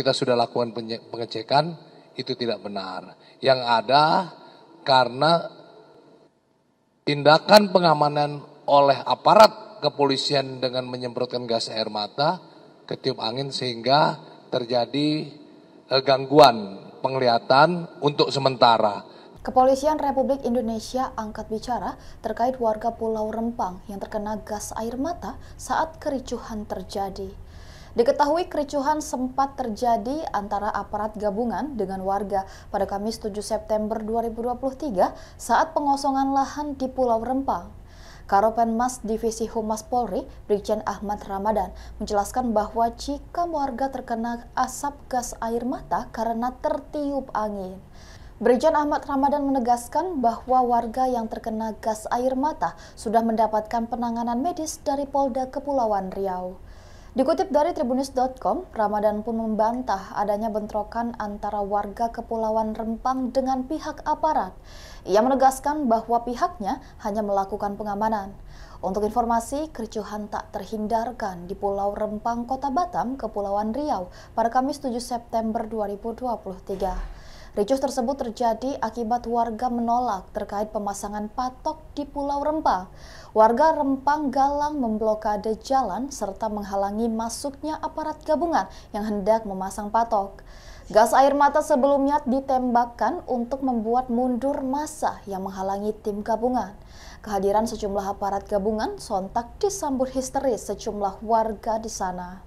kita sudah lakukan pengecekan, itu tidak benar. Yang ada karena tindakan pengamanan oleh aparat kepolisian dengan menyemprotkan gas air mata, ketiup angin sehingga terjadi e, gangguan penglihatan untuk sementara. Kepolisian Republik Indonesia angkat bicara terkait warga Pulau Rempang yang terkena gas air mata saat kericuhan terjadi. Diketahui kericuhan sempat terjadi antara aparat gabungan dengan warga pada Kamis 7 September 2023 saat pengosongan lahan di Pulau Rempang. Karopenmas Divisi Humas Polri, Brigjen Ahmad Ramadan, menjelaskan bahwa jika warga terkena asap gas air mata karena tertiup angin. Brigjen Ahmad Ramadan menegaskan bahwa warga yang terkena gas air mata sudah mendapatkan penanganan medis dari Polda Kepulauan Riau. Dikutip dari tribunnews.com, Ramadan pun membantah adanya bentrokan antara warga Kepulauan Rempang dengan pihak aparat. Ia menegaskan bahwa pihaknya hanya melakukan pengamanan. Untuk informasi, kericuhan tak terhindarkan di Pulau Rempang, Kota Batam, Kepulauan Riau pada Kamis 7 September 2023. Ricuh tersebut terjadi akibat warga menolak terkait pemasangan patok di Pulau Rempang. Warga Rempang Galang memblokade jalan serta menghalangi masuknya aparat gabungan yang hendak memasang patok. Gas air mata sebelumnya ditembakkan untuk membuat mundur massa yang menghalangi tim gabungan. Kehadiran sejumlah aparat gabungan sontak disambut histeris sejumlah warga di sana.